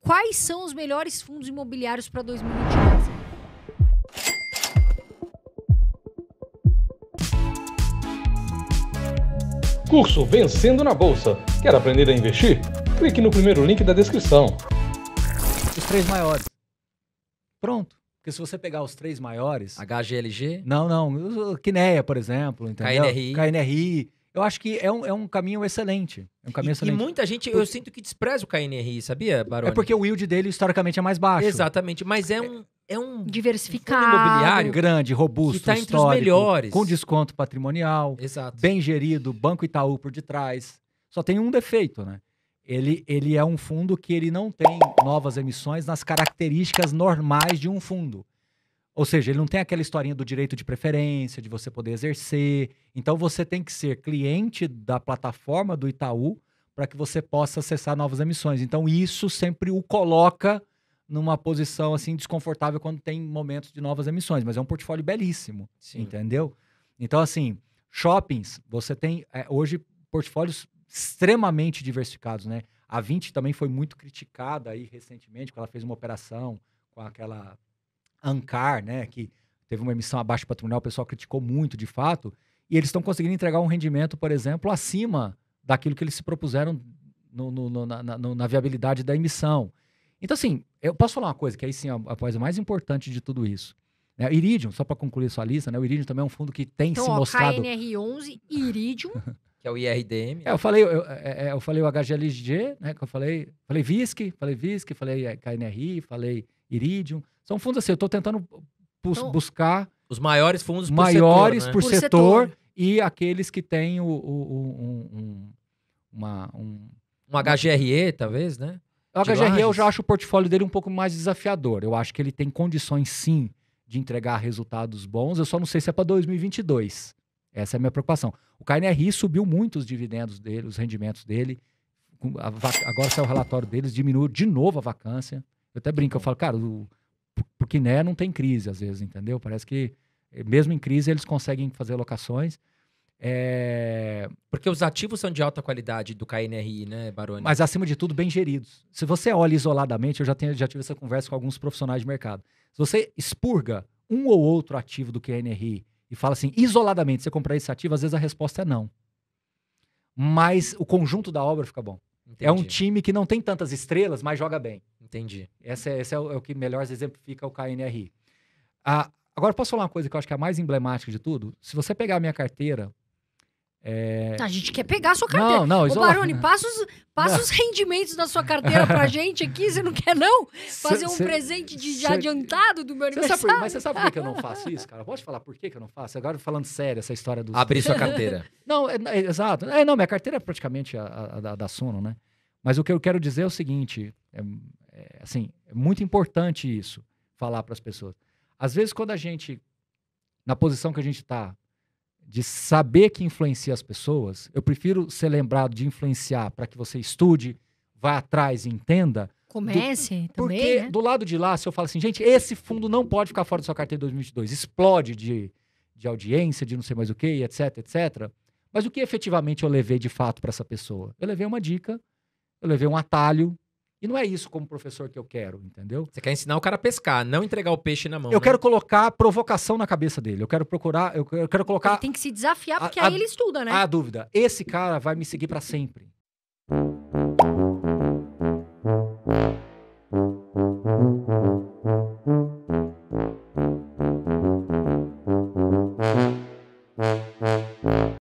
Quais são os melhores fundos imobiliários para 2021? Curso Vencendo na Bolsa. Quer aprender a investir? Clique no primeiro link da descrição. Os três maiores. Pronto. Porque se você pegar os três maiores. HGLG? Não, não. Quineia, por exemplo. Entendeu? KNRI. KNRI eu acho que é um, é um caminho excelente. É um caminho e, excelente. E muita gente, Por... eu sinto que despreza o KNRI, sabia, Baroni? É porque o yield dele, historicamente, é mais baixo. Exatamente, mas é um... É, um diversificado, um imobiliário é grande, robusto, que tá entre os melhores, com desconto patrimonial, Exato. bem gerido, Banco Itaú por detrás. Só tem um defeito, né? Ele, ele é um fundo que ele não tem novas emissões nas características normais de um fundo. Ou seja, ele não tem aquela historinha do direito de preferência, de você poder exercer. Então você tem que ser cliente da plataforma do Itaú para que você possa acessar novas emissões. Então isso sempre o coloca numa posição assim desconfortável quando tem momentos de novas emissões, mas é um portfólio belíssimo, Sim. entendeu? Então assim, shoppings, você tem é, hoje portfólios extremamente diversificados, né? A 20 também foi muito criticada aí recentemente, quando ela fez uma operação com aquela Ancar, né, que teve uma emissão abaixo patrimonial, o pessoal criticou muito de fato, e eles estão conseguindo entregar um rendimento, por exemplo, acima daquilo que eles se propuseram no, no, no, na, na, na, viabilidade da emissão. Então, assim, eu posso falar uma coisa, que aí sim é a coisa mais importante de tudo isso. Né? Iridium, só para concluir sua lista, né? o Iridium também é um fundo que tem então, se ó, mostrado... KNR11, Iridium... que é o IRDM. Né? É, eu falei, eu, é, é, é, eu falei o HGLG, né? Que eu falei, falei VISC, falei VISC, falei KNRI, falei Iridium. São fundos assim, eu estou tentando bus então, buscar. Os maiores fundos maiores por, né? setor, né? por, por setor, e aqueles que têm o, o, o um, uma, um, um HGRE, talvez, né? O HGRE eu já acho o portfólio dele um pouco mais desafiador. Eu acho que ele tem condições sim de entregar resultados bons. Eu só não sei se é para 2022. Essa é a minha preocupação. O KNRI subiu muito os dividendos dele, os rendimentos dele. Agora saiu o relatório deles, diminuiu de novo a vacância. Eu até brinco, eu falo, cara, o, porque né, não tem crise às vezes, entendeu? Parece que eh, mesmo em crise eles conseguem fazer locações. É... Porque os ativos são de alta qualidade do KNRI, né, Baroni? Mas, acima de tudo, bem geridos. Se você olha isoladamente, eu já, tenho, já tive essa conversa com alguns profissionais de mercado. Se você expurga um ou outro ativo do KNRI e fala assim, isoladamente, você comprar esse ativo, às vezes a resposta é não. Mas o conjunto da obra fica bom. Entendi. É um time que não tem tantas estrelas, mas joga bem. Entendi. Esse é, esse é, o, é o, que melhor exemplifica o KNRI. Ah, agora, posso falar uma coisa que eu acho que é a mais emblemática de tudo? Se você pegar a minha carteira, é... Tá, a gente quer pegar a sua carteira. Não, não, Ô, passa, os, passa não. os rendimentos da sua carteira pra gente aqui. Você não quer, não? Fazer cê, um presente de, cê, adiantado do meu aniversário? Sabe, mas você sabe por que eu não faço isso, cara? Pode falar por que, eu não faço? Agora falando sério, essa história do... Abrir sua carteira. não, é, é, exato. É, não, minha carteira é praticamente a, a, a, da Sono, né? Mas o que eu quero dizer é o seguinte. É, é assim, é muito importante isso. Falar para as pessoas. Às vezes, quando a gente... Na posição que a gente tá de saber que influencia as pessoas, eu prefiro ser lembrado de influenciar para que você estude, vá atrás e entenda. Comece do, também. Porque né? do lado de lá, se eu falo assim, gente, esse fundo não pode ficar fora da sua carteira em 2022, explode de, de audiência, de não sei mais o que, etc, etc. Mas o que efetivamente eu levei de fato para essa pessoa? Eu levei uma dica, eu levei um atalho, e não é isso como professor que eu quero, entendeu? Você quer ensinar o cara a pescar, não entregar o peixe na mão. Eu né? quero colocar provocação na cabeça dele. Eu quero procurar, eu quero, colocar. Ele tem que se desafiar, porque a, aí a, ele estuda, né? Ah, dúvida. Esse cara vai me seguir para sempre.